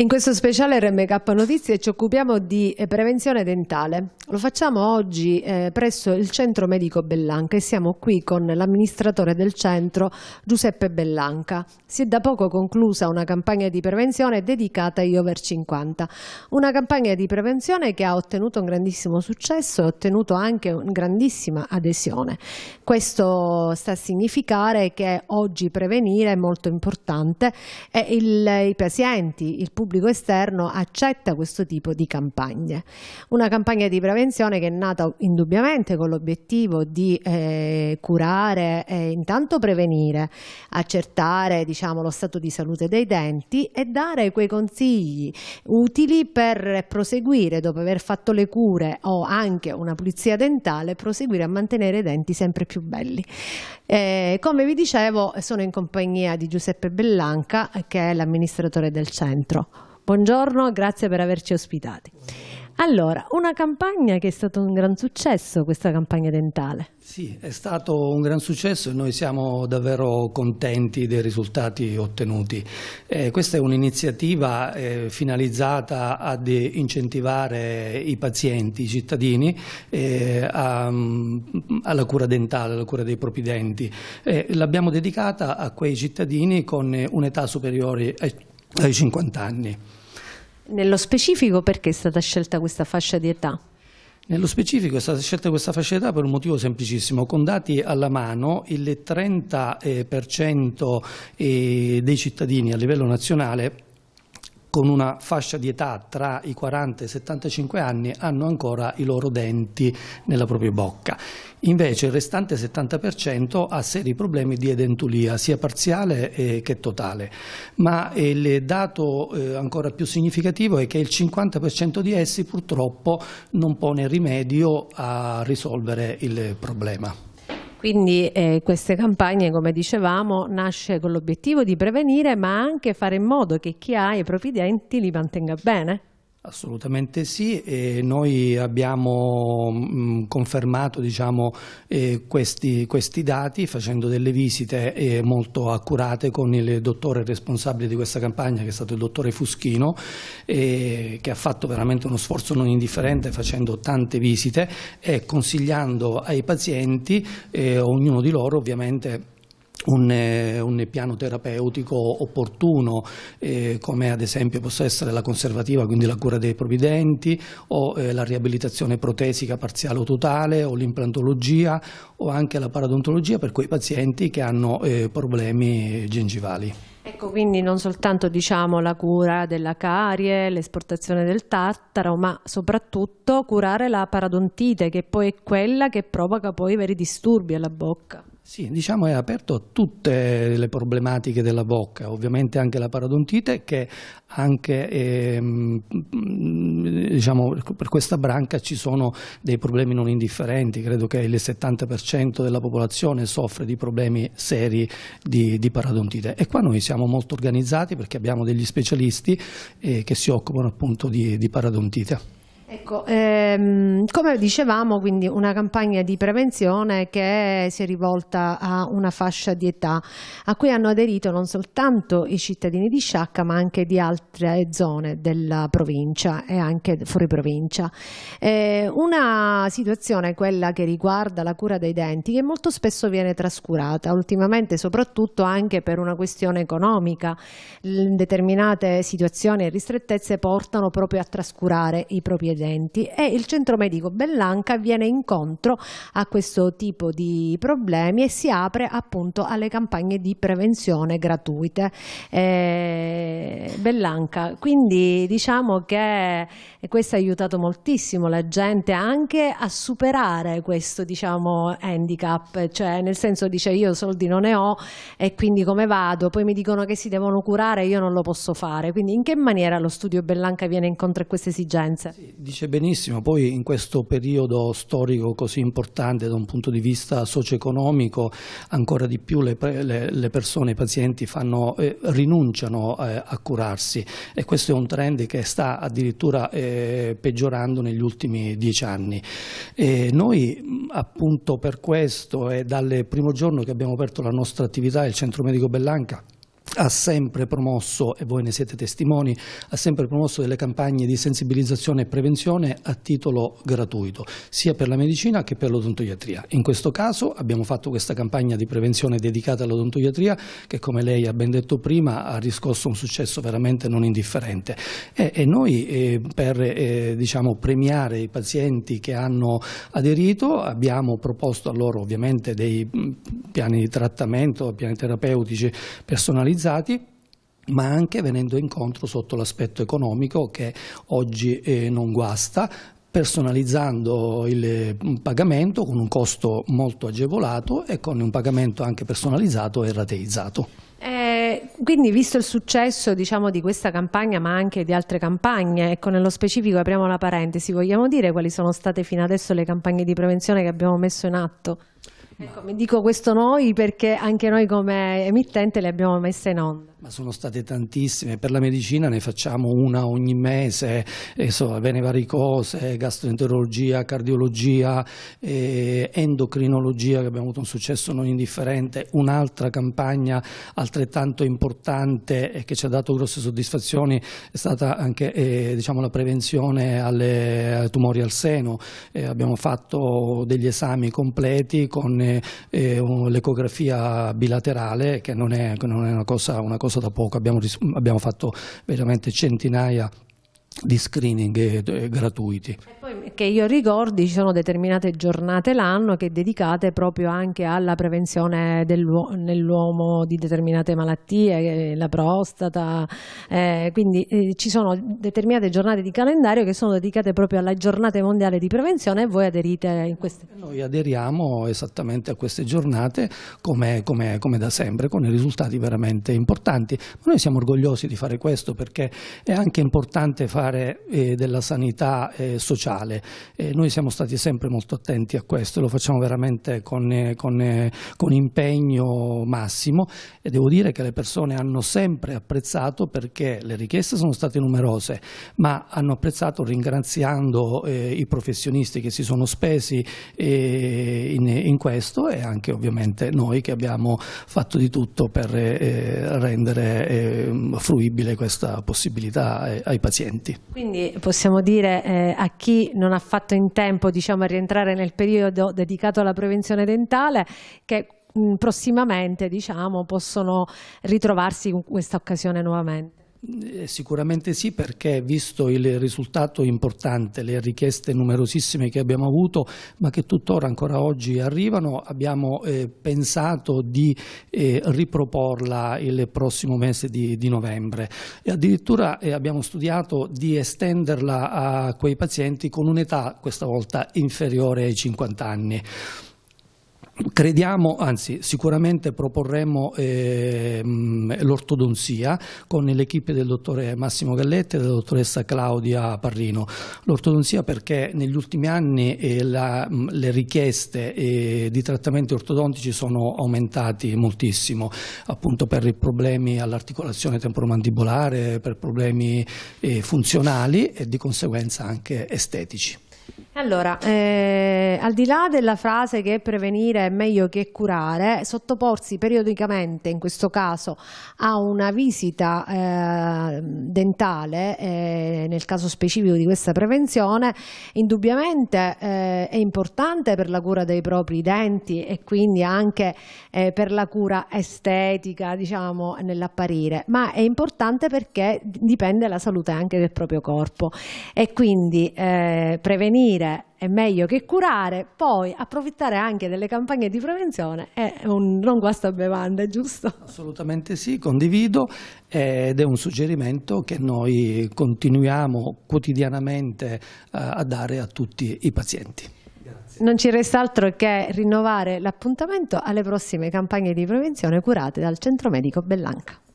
In questo speciale RMK Notizie ci occupiamo di eh, prevenzione dentale. Lo facciamo oggi eh, presso il Centro Medico Bellanca e siamo qui con l'amministratore del centro Giuseppe Bellanca. Si è da poco conclusa una campagna di prevenzione dedicata agli over 50. Una campagna di prevenzione che ha ottenuto un grandissimo successo e ottenuto anche una grandissima adesione. Questo sta a significare che oggi prevenire è molto importante e il, i pazienti, il pubblico pubblico esterno accetta questo tipo di campagne. Una campagna di prevenzione che è nata indubbiamente con l'obiettivo di eh, curare, eh, intanto prevenire, accertare diciamo, lo stato di salute dei denti e dare quei consigli utili per proseguire dopo aver fatto le cure o anche una pulizia dentale, proseguire a mantenere i denti sempre più belli. Eh, come vi dicevo sono in compagnia di Giuseppe Bellanca che è l'amministratore del centro. Buongiorno, grazie per averci ospitati. Allora, una campagna che è stato un gran successo, questa campagna dentale. Sì, è stato un gran successo e noi siamo davvero contenti dei risultati ottenuti. Eh, questa è un'iniziativa eh, finalizzata ad incentivare i pazienti, i cittadini, eh, a, mm, alla cura dentale, alla cura dei propri denti. Eh, l'abbiamo dedicata a quei cittadini con un'età superiore ai 50 anni. Nello specifico perché è stata scelta questa fascia di età? Nello specifico è stata scelta questa fascia d'età per un motivo semplicissimo, con dati alla mano il 30% eh, eh, dei cittadini a livello nazionale con una fascia di età tra i 40 e i 75 anni hanno ancora i loro denti nella propria bocca. Invece il restante 70% ha seri problemi di edentulia, sia parziale eh, che totale. Ma eh, il dato eh, ancora più significativo è che il 50% di essi purtroppo non pone rimedio a risolvere il problema. Quindi eh, queste campagne, come dicevamo, nasce con l'obiettivo di prevenire ma anche fare in modo che chi ha i propri denti li mantenga bene. Assolutamente sì, e noi abbiamo mm, confermato diciamo, eh, questi, questi, dati facendo delle visite eh, molto accurate con il dottore responsabile di questa campagna che è stato il dottore Fuschino eh, che ha fatto veramente uno sforzo non indifferente facendo tante visite e consigliando ai pazienti, eh, ognuno di loro ovviamente un, eh, un, piano terapeutico opportuno eh, come ad esempio possa essere la conservativa, quindi la cura dei propri denti o eh, la riabilitazione protesica parziale o totale o l'implantologia o anche la paradontologia per quei pazienti che hanno eh, problemi gengivali. Ecco, quindi non soltanto diciamo, la cura della carie, l'esportazione del tartaro, ma soprattutto curare la paradontite, che poi è quella che provoca poi veri disturbi alla bocca. Sì, diciamo è aperto a tutte le problematiche della bocca, ovviamente anche la parodontite che anche ehm, mm, diciamo, per questa branca ci sono dei problemi non indifferenti, credo che il 70% della popolazione soffre di problemi seri di, di, parodontite e qua noi siamo molto organizzati perché abbiamo degli specialisti eh, che si occupano appunto di, di parodontite. Ecco, ehm, come dicevamo, quindi una campagna di prevenzione che si è rivolta a una fascia di età a cui hanno aderito non soltanto i cittadini di Sciacca ma anche di altre zone della provincia e anche fuori provincia. Eh, una situazione, quella che riguarda la cura dei denti, che molto spesso viene trascurata, ultimamente soprattutto anche per una questione economica. L determinate situazioni e ristrettezze portano proprio a trascurare i propri residenti e il centro medico Bellanca viene incontro a questo tipo di problemi e si apre appunto alle campagne di prevenzione gratuite. Eh, Bellanca, quindi diciamo che questo ha aiutato moltissimo la gente anche a superare questo diciamo handicap, cioè nel senso dice io soldi non ne ho e quindi come vado? Poi mi dicono che si devono curare, io non lo posso fare, quindi in che maniera lo studio Bellanca viene incontro a queste esigenze? Sì, dice benissimo, poi in questo periodo storico così importante da un punto di vista socio-economico, ancora di più le, le, le persone, i pazienti fanno, eh, rinunciano eh, a curarsi e questo è un trend che sta addirittura eh, peggiorando negli ultimi dieci anni. E noi appunto per questo e dal primo giorno che abbiamo aperto la nostra attività, il Centro Medico Bellanca, ha sempre promosso, e voi ne siete testimoni, ha sempre promosso delle campagne di sensibilizzazione e prevenzione a titolo gratuito, sia per la medicina che per l'odontoiatria. In questo caso abbiamo fatto questa campagna di prevenzione dedicata all'odontoiatria che come lei ha ben detto prima ha riscosso un successo veramente non indifferente e, e noi eh, per eh, diciamo, premiare i pazienti che hanno aderito abbiamo proposto a loro ovviamente dei mm, piani di trattamento, piani terapeutici personalizzati organizzati ma anche venendo incontro sotto l'aspetto economico che oggi eh, non guasta, personalizzando il mm, pagamento con un costo molto agevolato e con un pagamento anche personalizzato e rateizzato. Eh, quindi visto il successo diciamo, di questa campagna ma anche di altre campagne, ecco, nello specifico apriamo la parentesi, vogliamo dire quali sono state fino adesso le campagne di prevenzione che abbiamo messo in atto? Ecco, mi dico questo noi perché anche noi come emittente le abbiamo messe in onda. Ma sono state tantissime, per la medicina ne facciamo una ogni mese, eh, so, venevaricose, gastroenterologia, cardiologia, eh, endocrinologia che abbiamo avuto un successo non indifferente, un'altra campagna altrettanto importante e che ci ha dato grosse soddisfazioni è stata anche eh, diciamo, la prevenzione alle, ai tumori al seno, eh, abbiamo fatto degli esami completi con eh, eh, l'ecografia bilaterale, che non è, non è una, cosa, una, cosa, da poco, abbiamo, abbiamo fatto veramente centinaia di di screening gratuiti. che io ricordi ci sono determinate giornate l'anno che dedicate proprio anche alla prevenzione nell'uomo di determinate malattie, eh, la prostata, eh, quindi eh, ci sono determinate giornate di calendario che sono dedicate proprio alla giornata mondiale di prevenzione e voi aderite in queste? Noi aderiamo esattamente a queste giornate come, come, come da sempre con risultati veramente importanti, ma noi siamo orgogliosi di fare questo perché è anche importante fare particolare eh, della sanità eh, sociale. Eh, noi siamo stati sempre molto attenti a questo, lo facciamo veramente con, eh, con, eh, con impegno massimo e devo dire che le persone hanno sempre apprezzato perché le richieste sono state numerose, ma hanno apprezzato ringraziando i professionisti che si sono spesi in, in, questo e anche ovviamente noi che abbiamo fatto di tutto per rendere ehm, fruibile questa possibilità ai pazienti costi. Quindi possiamo dire eh, a chi non ha fatto in tempo diciamo, a rientrare nel periodo dedicato alla prevenzione dentale che mh, prossimamente diciamo, possono ritrovarsi in questa occasione nuovamente. Eh, sicuramente sì perché visto il risultato importante, le richieste numerosissime che abbiamo avuto ma che tuttora ancora oggi arrivano, abbiamo eh, pensato di eh, riproporla il prossimo mese di, di novembre e addirittura eh, abbiamo studiato di estenderla a quei pazienti con un'età questa volta inferiore ai 50 anni. Crediamo, anzi sicuramente proporremo eh, l'ortodonzia con l'equipe del dottore Massimo Galletti e della dottoressa Claudia Parrino. L'ortodonzia perché negli ultimi anni eh, la, mm, le richieste eh, di trattamenti ortodontici sono aumentate moltissimo, appunto per problemi all'articolazione temporomandibolare, per problemi eh, funzionali e di conseguenza anche estetici. Allora, eh, al di là della frase che prevenire è meglio che curare, sottoporsi periodicamente, in questo caso, a una visita eh, dentale, eh, nel caso specifico di questa prevenzione, indubbiamente eh, è importante per la cura dei propri denti e quindi anche eh, per la cura estetica, diciamo, nell'apparire, ma è importante perché dipende la salute anche del proprio corpo e quindi eh, prevenire prevenire è meglio che curare, poi approfittare anche delle campagne di prevenzione è un non guasta bevanda, giusto? Assolutamente sì, condivido ed è un suggerimento che noi continuiamo quotidianamente eh, a dare a tutti i pazienti. Grazie. Non ci resta altro che rinnovare l'appuntamento alle prossime campagne di prevenzione curate dal Centro Medico Bellanca.